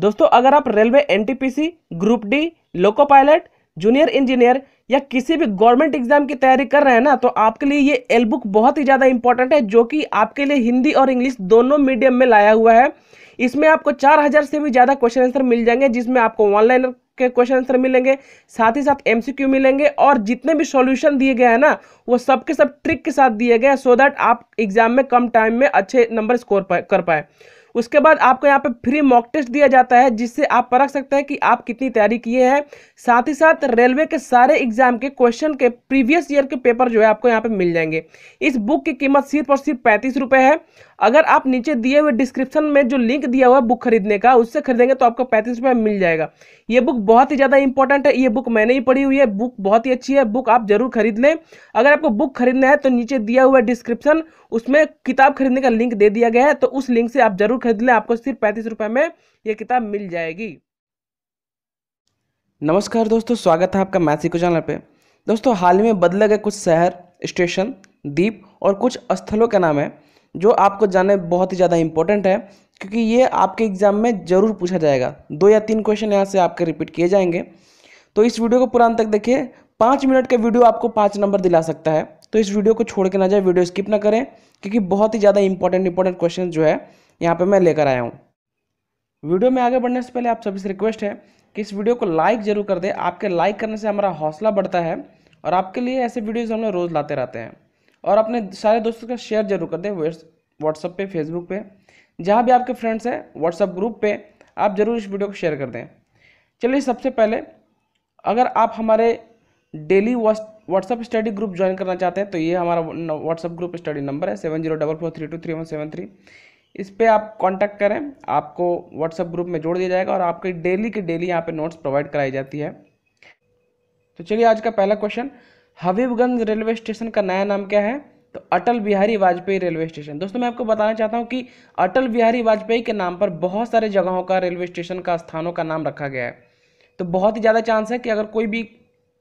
दोस्तों अगर आप railway NTPC group D loco pilot junior engineer या किसी भी गवर्नमेंट एग्जाम की तैयारी कर रहे हैं ना तो आपके लिए ये एल बुक बहुत ही ज़्यादा इंपॉर्टेंट है जो कि आपके लिए हिंदी और इंग्लिश दोनों मीडियम में लाया हुआ है इसमें आपको चार हज़ार से भी ज़्यादा क्वेश्चन आंसर मिल जाएंगे जिसमें आपको ऑनलाइन के क्वेश्चन आंसर मिलेंगे साथ ही साथ एम मिलेंगे और जितने भी सोल्यूशन दिए गए हैं ना वो सब के सब ट्रिक के साथ दिए गए हैं सो दैट आप एग्जाम में कम टाइम में अच्छे नंबर स्कोर कर पाए उसके बाद आपको यहाँ पे फ्री मॉक टेस्ट दिया जाता है जिससे आप परख सकते हैं कि आप कितनी तैयारी किए हैं साथ ही साथ रेलवे के सारे एग्जाम के क्वेश्चन के प्रीवियस ईयर के पेपर जो है आपको यहाँ पे मिल जाएंगे इस बुक की कीमत सिर्फ और सिर्फ पैंतीस रुपये है अगर आप नीचे दिए हुए डिस्क्रिप्शन में जो लिंक दिया हुआ है बुक खरीदने का उससे खरीदेंगे तो आपको पैंतीस रुपये मिल जाएगा ये बुक बहुत ही ज़्यादा इंपॉर्टेंट है ये बुक मैंने ही पढ़ी हुई है बुक बहुत ही अच्छी है बुक आप जरूर खरीद लें अगर आपको बुक खरीदना है तो नीचे दिया हुआ डिस्क्रिप्शन उसमें किताब खरीदने का लिंक दे दिया गया है तो उस लिंक से आप जरूर खरीद लें आपको सिर्फ पैंतीस रुपये में ये किताब मिल जाएगी नमस्कार दोस्तों स्वागत है आपका मैथिको चैनल पे दोस्तों हाल ही में बदले गए कुछ शहर स्टेशन द्वीप और कुछ स्थलों के नाम है जो आपको जानने बहुत ही ज़्यादा इंपॉर्टेंट है क्योंकि ये आपके एग्ज़ाम में ज़रूर पूछा जाएगा दो या तीन क्वेश्चन यहाँ से आपके रिपीट किए जाएंगे तो इस वीडियो को पुरान तक देखिए पाँच मिनट का वीडियो आपको पाँच नंबर दिला सकता है तो इस वीडियो को छोड़ के ना जाए वीडियो स्किप ना करें क्योंकि बहुत ही ज़्यादा इंपॉर्टेंट इंपॉर्टेंट क्वेश्चन जो है यहाँ पर मैं लेकर आया हूँ वीडियो में आगे बढ़ने से पहले आप सभी से रिक्वेस्ट है कि इस वीडियो को लाइक ज़रूर कर दें आपके लाइक करने से हमारा हौसला बढ़ता है और आपके लिए ऐसे वीडियोज़ हम लोग रोज़ लाते रहते हैं और अपने सारे दोस्तों का शेयर जरूर कर दें व्हाट्सअप पे फेसबुक पे जहाँ भी आपके फ्रेंड्स हैं व्हाट्सअप ग्रुप पे आप ज़रूर इस वीडियो को शेयर कर दें चलिए सबसे पहले अगर आप हमारे डेली वॉस्ट व्हाट्सअप स्टडी ग्रुप ज्वाइन करना चाहते हैं तो ये हमारा व्हाट्सअप ग्रुप स्टडी नंबर है seven zero double four three two three one seven three इस पर आप कांटेक्ट करें आपको व्हाट्सअप ग्रुप में जोड़ दिया जाएगा और आपकी डेली के डेली यहाँ पे नोट्स प्रोवाइड कराई जाती है तो चलिए आज का पहला क्वेश्चन हबीबगंज रेलवे स्टेशन का नया नाम क्या है तो अटल बिहारी वाजपेयी रेलवे स्टेशन दोस्तों मैं आपको बताना चाहता हूँ कि अटल बिहारी वाजपेयी के नाम पर बहुत सारे जगहों का रेलवे स्टेशन का स्थानों का नाम रखा गया है तो बहुत ही ज़्यादा चांस है कि अगर कोई भी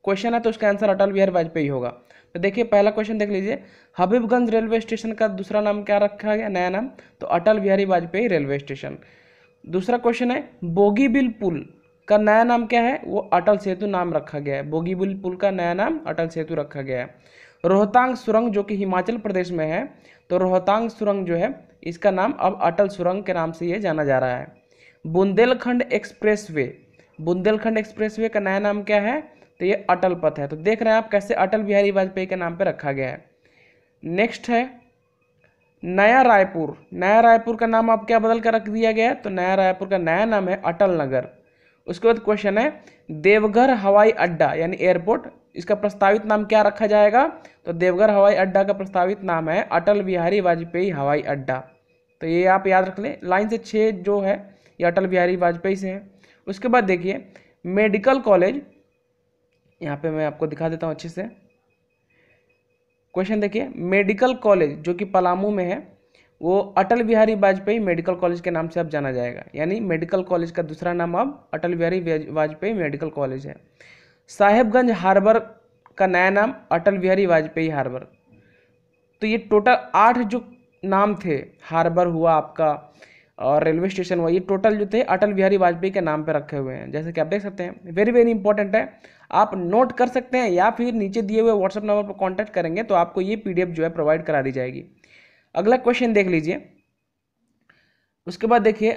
क्वेश्चन है तो उसका आंसर अटल बिहारी वाजपेयी होगा तो देखिए पहला क्वेश्चन देख लीजिए हबीबगंज रेलवे स्टेशन का दूसरा नाम क्या रखा गया नया नाम तो अटल बिहारी वाजपेयी रेलवे स्टेशन दूसरा क्वेश्चन है बोगीबिल पुल का नया नाम क्या है वो अटल सेतु नाम रखा गया है बोगीबिल पुल का नया नाम अटल सेतु रखा गया है रोहतांग सुरंग जो कि हिमाचल प्रदेश में है तो रोहतांग सुरंग जो है इसका नाम अब अटल सुरंग के नाम से ये जाना जा रहा है बुंदेलखंड एक्सप्रेसवे बुंदेलखंड एक्सप्रेसवे का नया नाम क्या है तो ये अटल पथ है तो देख रहे हैं आप कैसे अटल बिहारी वाजपेयी के नाम पर रखा गया है नेक्स्ट है नया रायपुर नया रायपुर का नाम आप क्या बदल कर रख दिया गया है तो नया रायपुर का नया नाम है अटल नगर उसके बाद क्वेश्चन है देवघर हवाई अड्डा यानी एयरपोर्ट इसका प्रस्तावित नाम क्या रखा जाएगा तो देवघर हवाई अड्डा का प्रस्तावित नाम है अटल बिहारी वाजपेयी हवाई अड्डा तो ये आप याद रख लें लाइन से छः जो है ये अटल बिहारी वाजपेयी से है उसके बाद देखिए मेडिकल कॉलेज यहाँ पे मैं आपको दिखा देता हूँ अच्छे से क्वेश्चन देखिए मेडिकल कॉलेज जो कि पलामू में है वो अटल बिहारी वाजपेयी मेडिकल कॉलेज के नाम से अब जाना जाएगा यानी मेडिकल कॉलेज का दूसरा नाम अब अटल बिहारी वाजपेयी मेडिकल कॉलेज है साहेबगंज हार्बर का नया नाम अटल बिहारी वाजपेयी हार्बर तो ये टोटल आठ जो नाम थे हार्बर हुआ आपका और रेलवे स्टेशन हुआ ये टोटल जो थे अटल बिहारी वाजपेयी के नाम पर रखे हुए हैं जैसे कि आप देख सकते हैं वेरी वेरी इंपॉर्टेंट है आप नोट कर सकते हैं या फिर नीचे दिए हुए व्हाट्सअप नंबर पर कॉन्टैक्ट करेंगे तो आपको ये पीडीएफ जो है प्रोवाइड करा दी जाएगी अगला क्वेश्चन देख लीजिए उसके बाद देखिए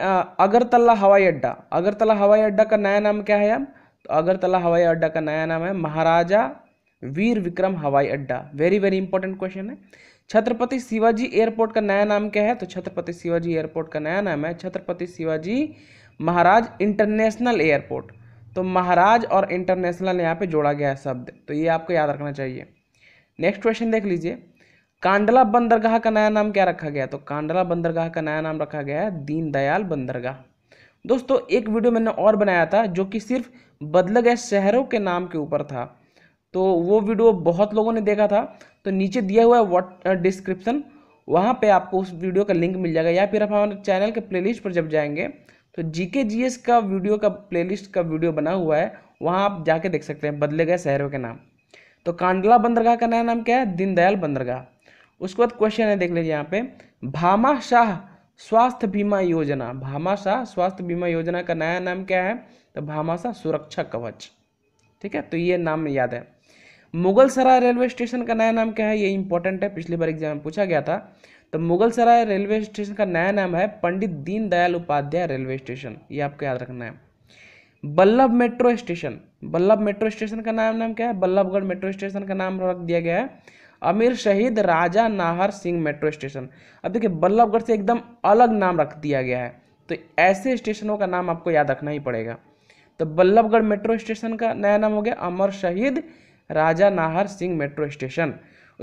अगरतला हवाई अड्डा अगरतला हवाई अड्डा का नया नाम क्या है अब तो अगरतला हवाई अड्डा का नया नाम है महाराजा वीर विक्रम हवाई अड्डा वेरी वेरी इंपॉर्टेंट क्वेश्चन है छत्रपति शिवाजी एयरपोर्ट का नया नाम क्या है तो छत्रपति शिवाजी एयरपोर्ट का नया नाम है छत्रपति शिवाजी महाराज इंटरनेशनल एयरपोर्ट तो महाराज और इंटरनेशनल यहाँ पे जोड़ा गया है शब्द तो ये आपको याद रखना चाहिए नेक्स्ट क्वेश्चन देख लीजिए कांडला बंदरगाह का नया नाम क्या रखा गया तो कांडला बंदरगाह का नया नाम रखा गया है दीनदयाल बंदरगाह दोस्तों एक वीडियो मैंने और बनाया था जो कि सिर्फ बदले गए शहरों के नाम के ऊपर था तो वो वीडियो बहुत लोगों ने देखा था तो नीचे दिया हुआ है व्हाट डिस्क्रिप्शन uh, वहाँ पे आपको उस वीडियो का लिंक मिल जाएगा या फिर आप हमारे चैनल के प्लेलिस्ट पर जब जाएंगे तो जीके जीएस का वीडियो का प्लेलिस्ट का वीडियो बना हुआ है वहाँ आप जाके देख सकते हैं बदले गए शहरों के नाम तो कांडला बंदरगाह का नया नाम क्या है दीनदयाल बंदरगाह उसके बाद क्वेश्चन है देख लीजिए यहाँ पे भामा शाह स्वास्थ्य बीमा योजना भामाशाह स्वास्थ्य बीमा योजना का नया नाम क्या है तो भामाशाह सुरक्षा कवच ठीक है तो ये नाम याद है मुगलसराय रेलवे स्टेशन का नया नाम क्या है ये इंपॉर्टेंट है पिछली बार एग्जाम में पूछा गया था तो सराय रेलवे स्टेशन का नया नाम है पंडित दीनदयाल उपाध्याय रेलवे स्टेशन ये आपको याद रखना है Ballabh metro station Ballabh metro station का नाम नाम क्या है बल्लभगढ़ मेट्रो स्टेशन का नाम रख दिया गया है अमीर शहीद राजा नाहर सिंह मेट्रो स्टेशन अब देखिए बल्लभगढ़ से एकदम अलग नाम रख दिया गया है तो ऐसे स्टेशनों का नाम आपको याद रखना ही पड़ेगा तो बल्लभगढ़ मेट्रो स्टेशन का नया नाम हो गया अमर शहीद राजा नाहर सिंह मेट्रो स्टेशन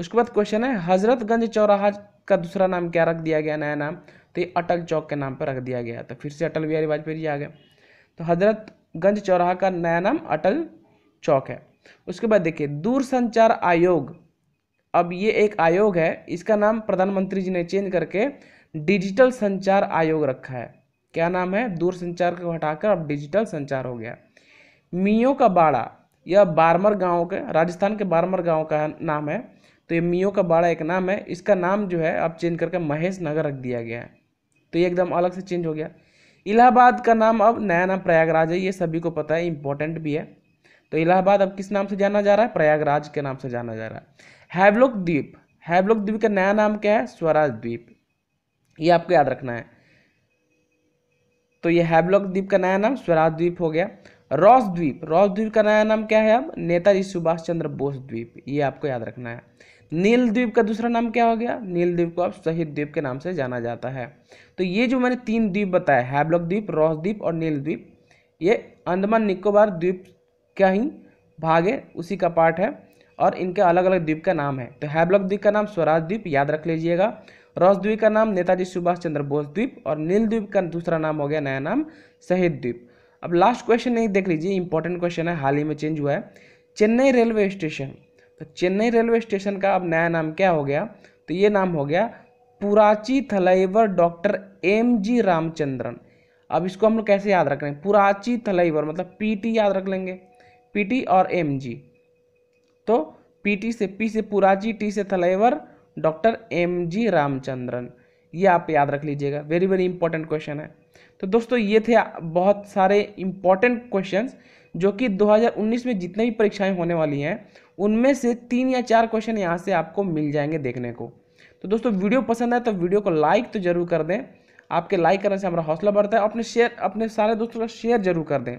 उसके बाद क्वेश्चन है हज़रतगंज चौराहा का दूसरा नाम क्या रख दिया गया नया नाम तो ये अटल चौक के नाम पर रख दिया गया तो फिर से अटल बिहारी वाजपेयी जी आ गए तो हजरतगंज चौराहा का नया नाम अटल चौक है उसके बाद देखिए दूरसंचार आयोग अब ये एक आयोग है इसका नाम प्रधानमंत्री जी ने चेंज करके डिजिटल संचार आयोग रखा है क्या नाम है दूरसंचार को हटाकर अब डिजिटल संचार हो गया मियो का बाड़ा यह बारमर गांव के राजस्थान के बारमर गांव का नाम है तो ये मियो का बाड़ा एक नाम है इसका नाम जो है अब चेंज करके महेश नगर रख दिया गया है तो ये एकदम अलग से चेंज हो गया इलाहाबाद का नाम अब नया नाम प्रयागराज है ये सभी को पता है इंपॉर्टेंट भी है तो इलाहाबाद अब किस नाम से जाना जा रहा है प्रयागराज के नाम से जाना जा रहा है हैवलोक द्वीप हैवलोक द्वीप का नया नाम क्या है स्वराज द्वीप ये आपको याद रखना है तो ये हैवलोक द्वीप का नया नाम स्वराज द्वीप हो गया रॉस द्वीप रॉस द्वीप का नया नाम क्या है अब नेताजी सुभाष चंद्र बोस द्वीप ये आपको याद रखना है नील द्वीप का दूसरा नाम क्या हो गया नील द्वीप को अब शहीद द्वीप के नाम से जाना जाता है तो ये जो मैंने तीन द्वीप बताया हैबलॉक द्वीप रॉस द्वीप और नील द्वीप ये अंडमान निकोबार द्वीप का ही भाग है उसी का पार्ट है और इनके अलग अलग द्वीप का नाम है तो हैबलॉक द्वीप का नाम स्वराज द्वीप याद रख लीजिएगा रॉस द्वीप का नाम नेताजी सुभाष चंद्र बोस द्वीप और नील द्वीप का दूसरा नाम हो गया नया नाम शहीद द्वीप अब लास्ट क्वेश्चन नहीं देख लीजिए इंपॉर्टेंट क्वेश्चन है हाल ही में चेंज हुआ है चेन्नई रेलवे स्टेशन तो चेन्नई रेलवे स्टेशन का अब नया नाम क्या हो गया तो ये नाम हो गया Puratchi Thalaivar doctor M G Ramachandran अब इसको हम लोग कैसे याद रख रहे हैं पुराची थलाइवर मतलब पीटी याद रख लेंगे पीटी और एम जी तो पीटी से पी से पुराची टी से Thalaivar doctor M G Ramachandran ये आप याद रख लीजिएगा वेरी वेरी इंपॉर्टेंट क्वेश्चन है तो दोस्तों ये थे बहुत सारे इंपॉर्टेंट क्वेश्चन जो कि 2019 में जितने भी परीक्षाएं होने वाली हैं उनमें से तीन या चार क्वेश्चन यहाँ से आपको मिल जाएंगे देखने को तो दोस्तों वीडियो पसंद आए तो वीडियो को लाइक तो जरूर कर दें आपके लाइक करने से हमारा हौसला बढ़ता है अपने शेयर अपने सारे दोस्तों का शेयर जरूर कर दें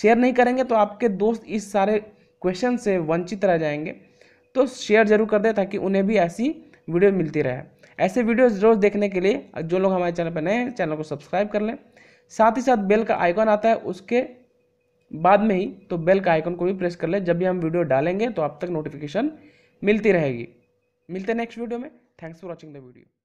शेयर नहीं करेंगे तो आपके दोस्त इस सारे क्वेश्चन से वंचित रह जाएंगे तो शेयर जरूर कर दें ताकि उन्हें भी ऐसी वीडियो मिलती रहे ऐसे वीडियो रोज़ देखने के लिए जो लोग हमारे चैनल पर नए हैं चैनल को सब्सक्राइब कर लें साथ ही साथ बेल का आइकॉन आता है उसके बाद में ही तो बेल का आइकन को भी प्रेस कर ले जब भी हम वीडियो डालेंगे तो आप तक नोटिफिकेशन मिलती रहेगी मिलते हैं नेक्स्ट वीडियो में thanks for watching the video